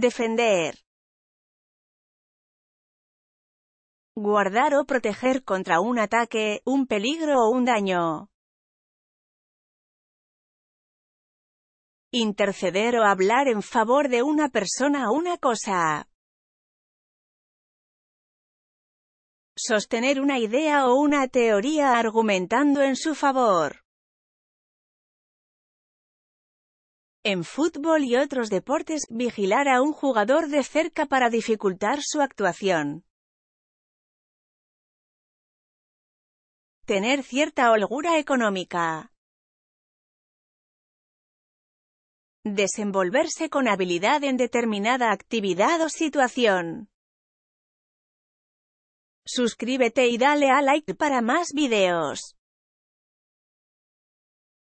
Defender. Guardar o proteger contra un ataque, un peligro o un daño. Interceder o hablar en favor de una persona o una cosa. Sostener una idea o una teoría argumentando en su favor. en fútbol y otros deportes, vigilar a un jugador de cerca para dificultar su actuación. Tener cierta holgura económica. Desenvolverse con habilidad en determinada actividad o situación. Suscríbete y dale a like para más videos.